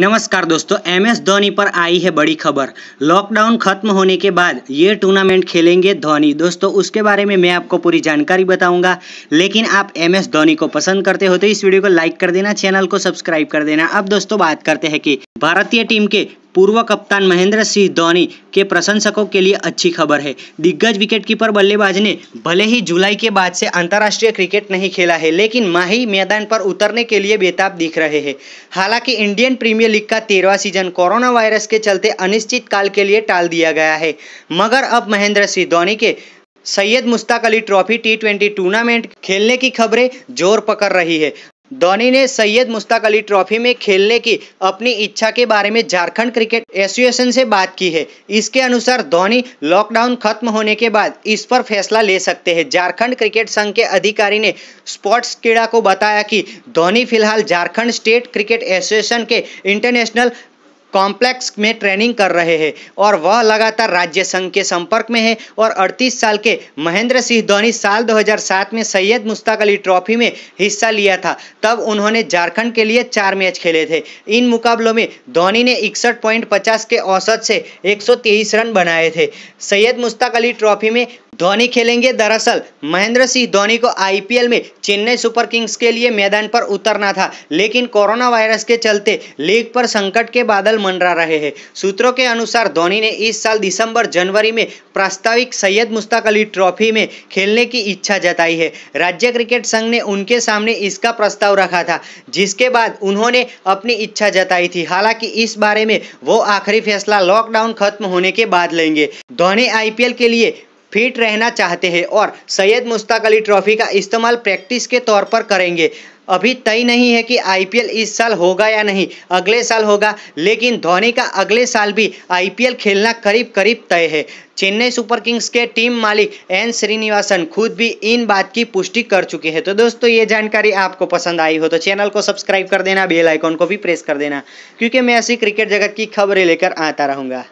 नमस्कार दोस्तों M S Dhoni पर आई है बड़ी खबर लॉकडाउन खत्म होने के बाद ये टूर्नामेंट खेलेंगे धोनी दोस्तों उसके बारे में मैं आपको पूरी जानकारी बताऊंगा लेकिन आप एम एस धोनी को पसंद करते हो तो इस वीडियो को लाइक कर देना चैनल को सब्सक्राइब कर देना अब दोस्तों बात करते हैं कि भारतीय टीम के पूर्व कप्तान महेंद्र सिंह धोनी के प्रशंसकों के लिए अच्छी खबर है दिग्गज विकेटकीपर बल्लेबाज ने भले ही जुलाई के बाद से अंतर्राष्ट्रीय क्रिकेट नहीं खेला है लेकिन माही मैदान पर उतरने के लिए बेताब दिख रहे हैं हालांकि इंडियन प्रीमियर लीग का तेरहवा सीजन कोरोना वायरस के चलते अनिश्चित काल के लिए टाल दिया गया है मगर अब महेंद्र सिंह धोनी के Syed Mushtaq Ali trophy T twenty tournament खेलने की खबरें जोर पकड़ रही है धोनी ने सैयद मुश्ताक अली ट्रॉफी में खेलने की अपनी इच्छा के बारे में झारखंड क्रिकेट एसोसिएशन से बात की है इसके अनुसार धोनी लॉकडाउन खत्म होने के बाद इस पर फैसला ले सकते हैं झारखंड क्रिकेट संघ के अधिकारी ने स्पोर्ट्स क्रीड़ा को बताया कि धोनी फिलहाल झारखंड स्टेट क्रिकेट एसोसिएशन के इंटरनेशनल कॉम्प्लेक्स में ट्रेनिंग कर रहे हैं और वह लगातार राज्य संघ के संपर्क में है और 38 साल के महेंद्र सिंह धोनी साल 2007 में सैयद मुश्ताक अली ट्रॉफी में हिस्सा लिया था तब उन्होंने झारखंड के लिए चार मैच खेले थे इन मुकाबलों में धोनी ने इकसठ पॉइंट पचास के औसत से एक रन बनाए थे सैयद मुश्ताक अली ट्रॉफी में धोनी खेलेंगे दरअसल महेंद्र सिंह धोनी को आईपीएल में चेन्नई सुपर किंग्स के लिए मैदान पर उतरना था लेकिन कोरोना वायरस के चलते लीग पर संकट के बादल मंडरा रहे हैं सूत्रों के अनुसार धोनी ने इस साल दिसंबर जनवरी में प्रास्ताविक सैयद मुश्ताक अली ट्रॉफी में खेलने की इच्छा जताई है राज्य क्रिकेट संघ ने उनके सामने इसका प्रस्ताव रखा था जिसके बाद उन्होंने अपनी इच्छा जताई थी हालांकि इस बारे में वो आखिरी फैसला लॉकडाउन खत्म होने के बाद लेंगे धोनी आईपीएल के लिए फिट रहना चाहते हैं और सैयद मुश्ताक अली ट्रॉफी का इस्तेमाल प्रैक्टिस के तौर पर करेंगे अभी तय नहीं है कि आईपीएल इस साल होगा या नहीं अगले साल होगा लेकिन धोनी का अगले साल भी आईपीएल खेलना करीब करीब तय है चेन्नई सुपर किंग्स के टीम मालिक एन श्रीनिवासन खुद भी इन बात की पुष्टि कर चुके हैं तो दोस्तों ये जानकारी आपको पसंद आई हो तो चैनल को सब्सक्राइब कर देना बेल आइकॉन को भी प्रेस कर देना क्योंकि मैं ऐसी क्रिकेट जगत की खबरें लेकर आता रहूँगा